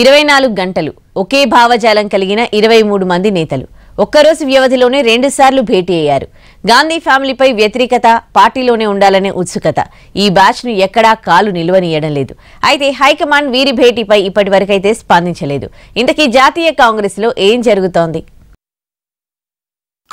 ఇరవై నాలుగు గంటలు ఒకే భావజాలం కలిగిన ఇరవై మూడు మంది నేతలు ఒక్కరోజు వ్యవధిలోనే రెండుసార్లు భేటీ అయ్యారు గాంధీ ఫ్యామిలీపై వ్యతిరేకత పార్టీలోనే ఉండాలనే ఉత్సుకత ఈ బ్యాచ్ను ఎక్కడా కాలు నిల్వనీయడం లేదు అయితే హైకమాండ్ వీరి భేటీపై ఇప్పటివరకైతే స్పందించలేదు ఇంతకీ జాతీయ కాంగ్రెస్లో ఏం జరుగుతోంది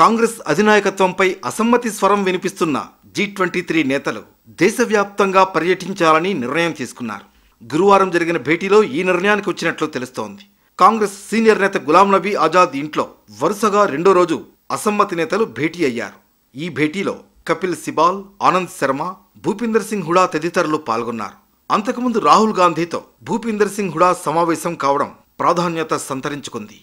కాంగ్రెస్ అధినాయకత్వంపై అసమ్మతి స్వరం వినిపిస్తున్న జీ ట్వంటీ త్రీ నేతలు దేశవ్యాప్తంగా పర్యటించాలని నిర్ణయం తీసుకున్నారు గురువారం జరిగిన భేటీలో ఈ నిర్ణయానికి వచ్చినట్లు తెలుస్తోంది కాంగ్రెస్ సీనియర్ నేత గులాం నబీ ఆజాద్ ఇంట్లో వరుసగా రెండో రోజు అసమ్మతి నేతలు భేటీ అయ్యారు ఈ భేటీలో కపిల్ సిబాల్ ఆనంద్ శర్మ భూపీందర్ సింగ్ హుడా తదితరులు పాల్గొన్నారు అంతకుముందు రాహుల్ గాంధీతో భూపీందర్ సింగ్ హుడా సమావేశం కావడం ప్రాధాన్యత సంతరించుకుంది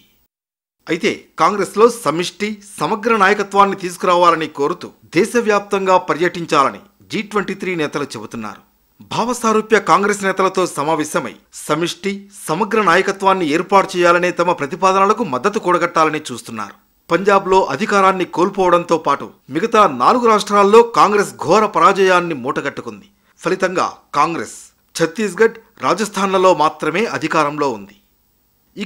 అయితే కాంగ్రెస్లో సమిష్టి సమగ్ర నాయకత్వాన్ని తీసుకురావాలని కోరుతూ దేశవ్యాప్తంగా పర్యటించాలని జీ ట్వంటీ త్రీ నేతలు చెబుతున్నారు భావసారూప్య కాంగ్రెస్ నేతలతో సమావేశమై సమిష్టి సమగ్ర నాయకత్వాన్ని ఏర్పాటు చేయాలనే తమ ప్రతిపాదనలకు మద్దతు కూడగట్టాలని చూస్తున్నారు పంజాబ్లో అధికారాన్ని కోల్పోవడంతో పాటు మిగతా నాలుగు రాష్ట్రాల్లో కాంగ్రెస్ ఘోర పరాజయాన్ని మూటగట్టుకుంది ఫలితంగా కాంగ్రెస్ ఛత్తీస్గఢ్ రాజస్థాన్లలో మాత్రమే అధికారంలో ఉంది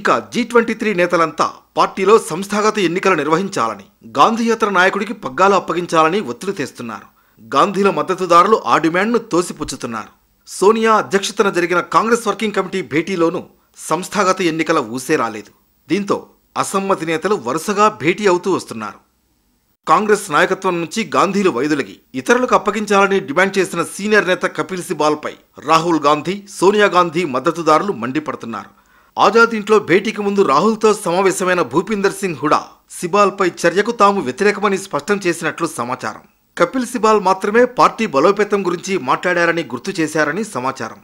ఇక జీ ట్వంటీ త్రీ నేతలంతా పార్టీలో సంస్థాగత ఎన్నికలు నిర్వహించాలని గాంధీయేతర నాయకుడికి పగ్గాలు అప్పగించాలని ఒత్తిడి తెస్తున్నారు గాంధీల మద్దతుదారులు ఆ డిమాండ్ను తోసిపుచ్చుతున్నారు సోనియా అధ్యక్షతన జరిగిన కాంగ్రెస్ వర్కింగ్ కమిటీ భేటీలోనూ సంస్థాగత ఎన్నికల ఊసే రాలేదు దీంతో అసమ్మతి నేతలు వరుసగా భేటీ అవుతూ వస్తున్నారు కాంగ్రెస్ నాయకత్వం నుంచి గాంధీలు వైదొలగి ఇతరులకు అప్పగించాలని డిమాండ్ చేసిన సీనియర్ నేత కపిల్ సిబాల్పై రాహుల్ గాంధీ సోనియా గాంధీ మద్దతుదారులు మండిపడుతున్నారు ఆజాద్ ఇంట్లో భేటీకి ముందు రాహుల్తో సమావేశమైన భూపీందర్ సింగ్ హుడా సిబాల్పై చర్యకు తాము వ్యతిరేకమని స్పష్టం చేసినట్లు సమాచారం కపిల్ సిబాల్ మాత్రమే పార్టీ బలోపేతం గురించి మాట్లాడారని గుర్తు చేశారని సమాచారం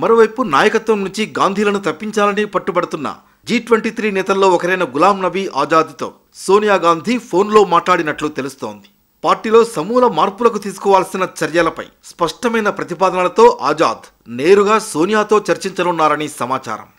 మరోవైపు నాయకత్వం నుంచి గాంధీలను తప్పించాలని పట్టుబడుతున్న జీ ట్వంటీ త్రీ నేతల్లో ఒకరైన గులాం నబీ ఆజాద్తో సోనియా గాంధీ ఫోన్లో మాట్లాడినట్లు తెలుస్తోంది పార్టీలో సమూల మార్పులకు తీసుకోవాల్సిన చర్యలపై స్పష్టమైన ప్రతిపాదనలతో ఆజాద్ నేరుగా సోనియాతో చర్చించనున్నారని సమాచారం